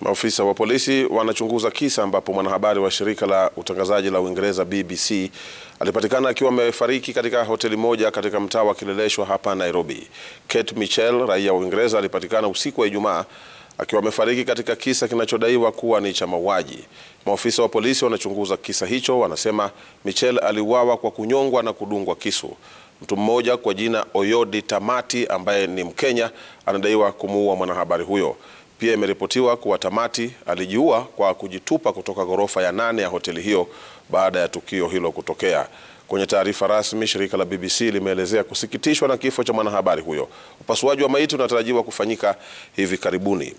Maafisa wa polisi wanachunguza kisa ambapo mwanahabari wa shirika la utangazaji la Uingereza BBC alipatikana akiwa amefariki katika hoteli moja katika mtaa wa Kileleshwa hapa Nairobi. Kate Mitchell, raia wa Uingereza, alipatikana usiku wa Ijumaa akiwa amefariki katika kisa kinachodaiwa kuwa ni cha mauaji. Maafisa wa polisi wanachunguza kisa hicho wanasema Mitchell aliuawa kwa kunyongwa na kudungwa kisu. Mtu mmoja kwa jina Oyodi Tamati ambaye ni Mkenya anadaiwa kumuua mwanahabari huyo. Pia imeripotiwa kuwa Tamati alijiua kwa kujitupa kutoka ghorofa ya nane ya hoteli hiyo baada ya tukio hilo kutokea. Kwenye taarifa rasmi, shirika la BBC limeelezea kusikitishwa na kifo cha mwanahabari huyo. Upasuaji wa maiti unatarajiwa kufanyika hivi karibuni.